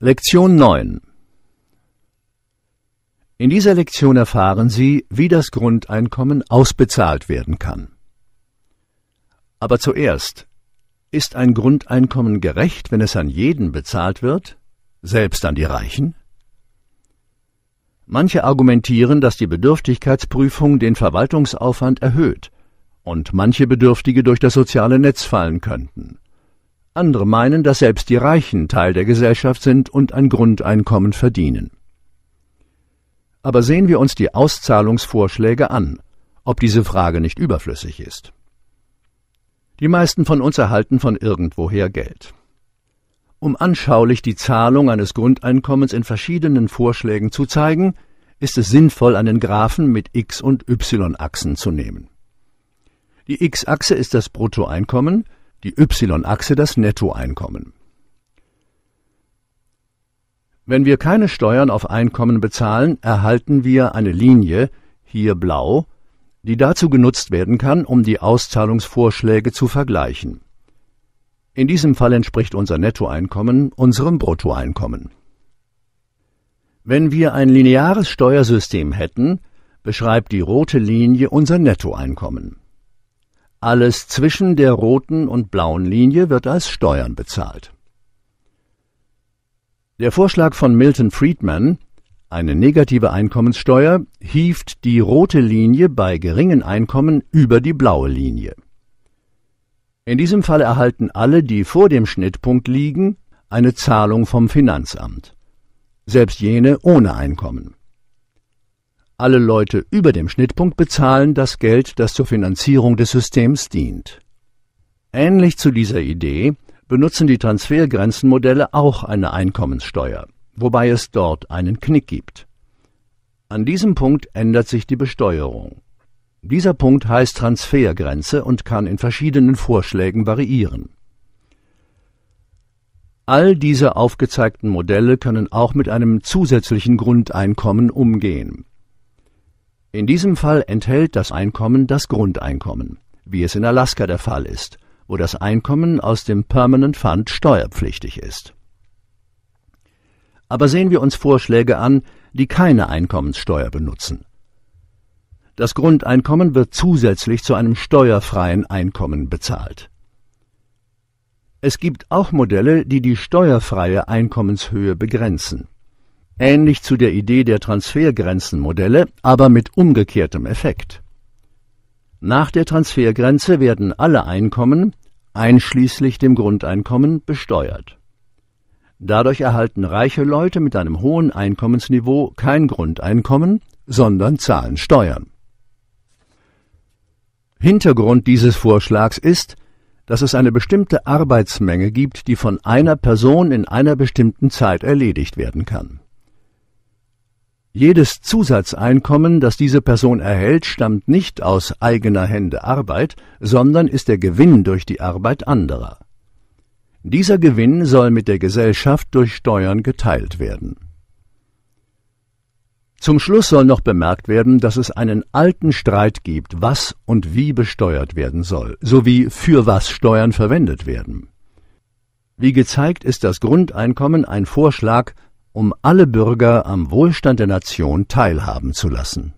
Lektion 9 In dieser Lektion erfahren Sie, wie das Grundeinkommen ausbezahlt werden kann. Aber zuerst, ist ein Grundeinkommen gerecht, wenn es an jeden bezahlt wird, selbst an die Reichen? Manche argumentieren, dass die Bedürftigkeitsprüfung den Verwaltungsaufwand erhöht und manche Bedürftige durch das soziale Netz fallen könnten. Andere meinen, dass selbst die Reichen Teil der Gesellschaft sind und ein Grundeinkommen verdienen. Aber sehen wir uns die Auszahlungsvorschläge an, ob diese Frage nicht überflüssig ist. Die meisten von uns erhalten von irgendwoher Geld. Um anschaulich die Zahlung eines Grundeinkommens in verschiedenen Vorschlägen zu zeigen, ist es sinnvoll, einen Graphen mit X- und Y-Achsen zu nehmen. Die X-Achse ist das Bruttoeinkommen, die Y-Achse das Nettoeinkommen. Wenn wir keine Steuern auf Einkommen bezahlen, erhalten wir eine Linie, hier blau, die dazu genutzt werden kann, um die Auszahlungsvorschläge zu vergleichen. In diesem Fall entspricht unser Nettoeinkommen unserem Bruttoeinkommen. Wenn wir ein lineares Steuersystem hätten, beschreibt die rote Linie unser Nettoeinkommen. Alles zwischen der roten und blauen Linie wird als Steuern bezahlt. Der Vorschlag von Milton Friedman, eine negative Einkommenssteuer, hieft die rote Linie bei geringen Einkommen über die blaue Linie. In diesem Fall erhalten alle, die vor dem Schnittpunkt liegen, eine Zahlung vom Finanzamt, selbst jene ohne Einkommen. Alle Leute über dem Schnittpunkt bezahlen das Geld, das zur Finanzierung des Systems dient. Ähnlich zu dieser Idee benutzen die Transfergrenzenmodelle auch eine Einkommenssteuer, wobei es dort einen Knick gibt. An diesem Punkt ändert sich die Besteuerung. Dieser Punkt heißt Transfergrenze und kann in verschiedenen Vorschlägen variieren. All diese aufgezeigten Modelle können auch mit einem zusätzlichen Grundeinkommen umgehen in diesem Fall enthält das Einkommen das Grundeinkommen, wie es in Alaska der Fall ist, wo das Einkommen aus dem Permanent Fund steuerpflichtig ist. Aber sehen wir uns Vorschläge an, die keine Einkommenssteuer benutzen. Das Grundeinkommen wird zusätzlich zu einem steuerfreien Einkommen bezahlt. Es gibt auch Modelle, die die steuerfreie Einkommenshöhe begrenzen ähnlich zu der Idee der Transfergrenzenmodelle, aber mit umgekehrtem Effekt. Nach der Transfergrenze werden alle Einkommen, einschließlich dem Grundeinkommen, besteuert. Dadurch erhalten reiche Leute mit einem hohen Einkommensniveau kein Grundeinkommen, sondern zahlen Steuern. Hintergrund dieses Vorschlags ist, dass es eine bestimmte Arbeitsmenge gibt, die von einer Person in einer bestimmten Zeit erledigt werden kann. Jedes Zusatzeinkommen, das diese Person erhält, stammt nicht aus eigener Hände Arbeit, sondern ist der Gewinn durch die Arbeit anderer. Dieser Gewinn soll mit der Gesellschaft durch Steuern geteilt werden. Zum Schluss soll noch bemerkt werden, dass es einen alten Streit gibt, was und wie besteuert werden soll, sowie für was Steuern verwendet werden. Wie gezeigt ist das Grundeinkommen ein Vorschlag um alle Bürger am Wohlstand der Nation teilhaben zu lassen